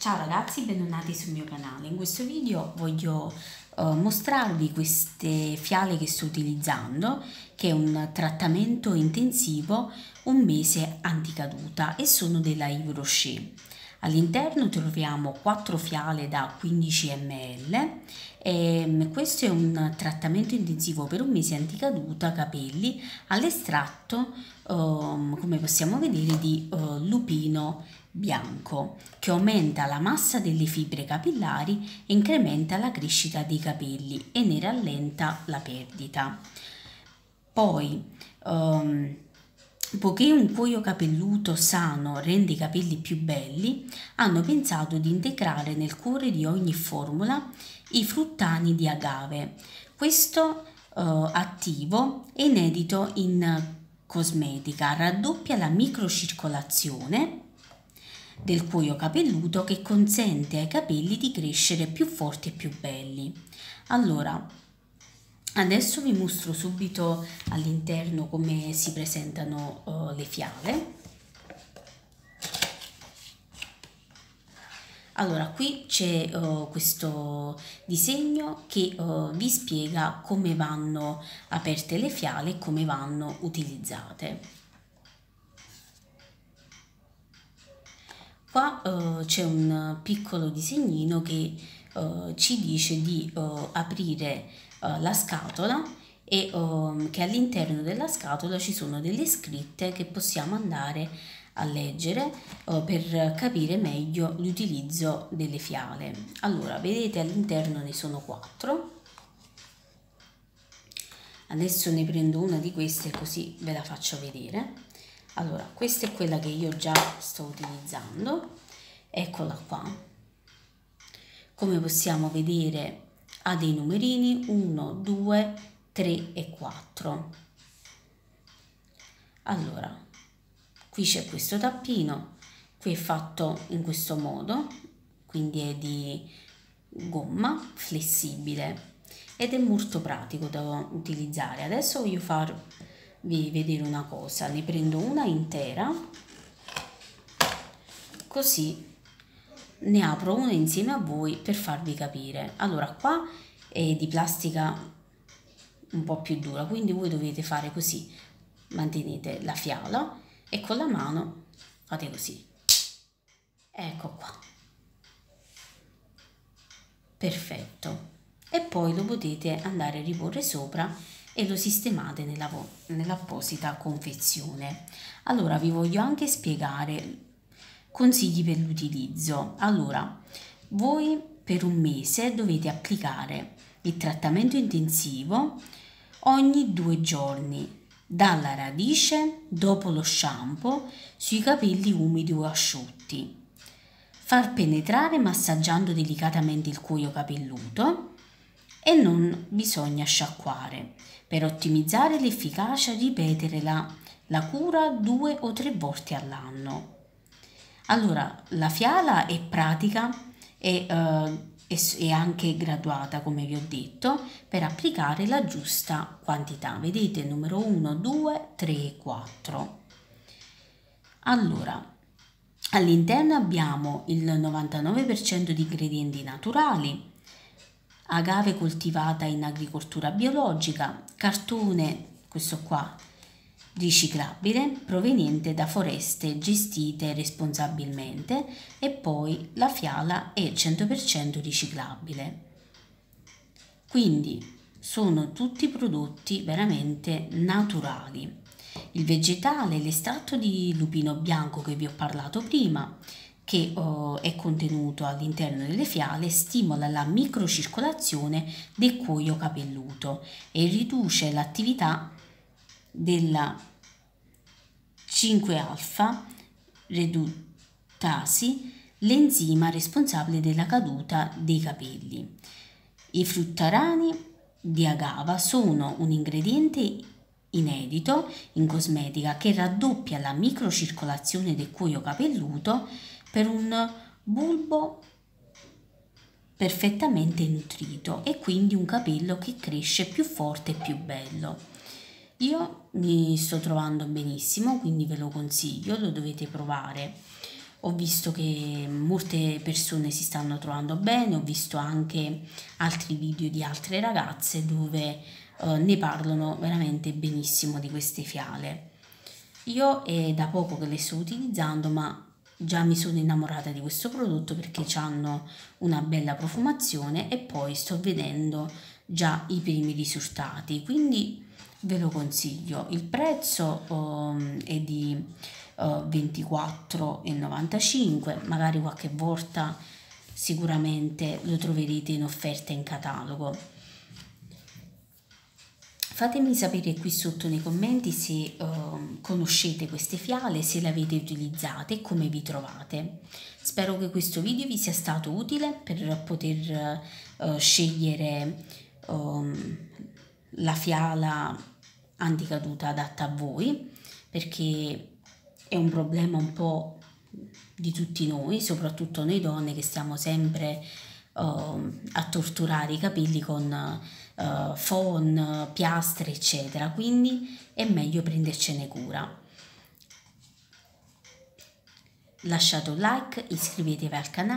Ciao ragazzi, benvenuti sul mio canale. In questo video voglio uh, mostrarvi queste fiale che sto utilizzando, che è un trattamento intensivo un mese anticaduta e sono della Yves Rocher. All'interno troviamo 4 fiale da 15 ml e ehm, questo è un trattamento intensivo per un mese anticaduta capelli all'estratto, ehm, come possiamo vedere, di eh, lupino bianco che aumenta la massa delle fibre capillari e incrementa la crescita dei capelli e ne rallenta la perdita. Poi, ehm, Poiché un cuoio capelluto sano rende i capelli più belli, hanno pensato di integrare nel cuore di ogni formula i fruttani di agave. Questo eh, attivo è inedito in cosmetica, raddoppia la microcircolazione del cuoio capelluto che consente ai capelli di crescere più forti e più belli. Allora, Adesso vi mostro subito all'interno come si presentano uh, le fiale. Allora, qui c'è uh, questo disegno che uh, vi spiega come vanno aperte le fiale e come vanno utilizzate. Qua c'è un piccolo disegnino che eh, ci dice di eh, aprire eh, la scatola e ehm, che all'interno della scatola ci sono delle scritte che possiamo andare a leggere eh, per capire meglio l'utilizzo delle fiale. Allora, vedete all'interno ne sono quattro. Adesso ne prendo una di queste così ve la faccio vedere. Allora, questa è quella che io già sto utilizzando. Eccola qua come possiamo vedere ha dei numerini 1, 2, 3 e 4. Allora, qui c'è questo tappino, qui è fatto in questo modo, quindi è di gomma flessibile ed è molto pratico da utilizzare. Adesso voglio farvi vedere una cosa, ne prendo una intera, così ne apro uno insieme a voi per farvi capire. Allora qua è di plastica un po' più dura, quindi voi dovete fare così, mantenete la fiala e con la mano fate così. Ecco qua. Perfetto. E poi lo potete andare a riporre sopra e lo sistemate nell'apposita nell confezione. Allora vi voglio anche spiegare Consigli per l'utilizzo. Allora, voi per un mese dovete applicare il trattamento intensivo ogni due giorni dalla radice dopo lo shampoo sui capelli umidi o asciutti. Far penetrare massaggiando delicatamente il cuoio capelluto e non bisogna sciacquare. Per ottimizzare l'efficacia ripetere la, la cura due o tre volte all'anno. Allora, la fiala è pratica e, eh, è anche graduata, come vi ho detto, per applicare la giusta quantità. Vedete, numero 1, 2, 3, 4. Allora, all'interno abbiamo il 99% di ingredienti naturali, agave coltivata in agricoltura biologica, cartone, questo qua, riciclabile proveniente da foreste gestite responsabilmente e poi la fiala è 100% riciclabile. Quindi sono tutti prodotti veramente naturali. Il vegetale, l'estratto di lupino bianco che vi ho parlato prima, che oh, è contenuto all'interno delle fiale stimola la microcircolazione del cuoio capelluto e riduce l'attività della 5-alfa reduttasi, l'enzima responsabile della caduta dei capelli. I fruttarani di agava sono un ingrediente inedito in cosmetica che raddoppia la microcircolazione del cuoio capelluto per un bulbo perfettamente nutrito e quindi un capello che cresce più forte e più bello. Io mi sto trovando benissimo, quindi ve lo consiglio, lo dovete provare. Ho visto che molte persone si stanno trovando bene, ho visto anche altri video di altre ragazze dove eh, ne parlano veramente benissimo di queste fiale. Io è eh, da poco che le sto utilizzando, ma già mi sono innamorata di questo prodotto perché hanno una bella profumazione e poi sto vedendo già i primi risultati quindi ve lo consiglio il prezzo um, è di uh, eh, 24,95 magari qualche volta sicuramente lo troverete in offerta in catalogo fatemi sapere qui sotto nei commenti se uh, conoscete queste fiale se le avete utilizzate e come vi trovate spero che questo video vi sia stato utile per poter uh, scegliere um, la fiala anticaduta adatta a voi, perché è un problema un po' di tutti noi, soprattutto noi donne che stiamo sempre uh, a torturare i capelli con uh, phon, piastre, eccetera, quindi è meglio prendercene cura. Lasciate un like, iscrivetevi al canale.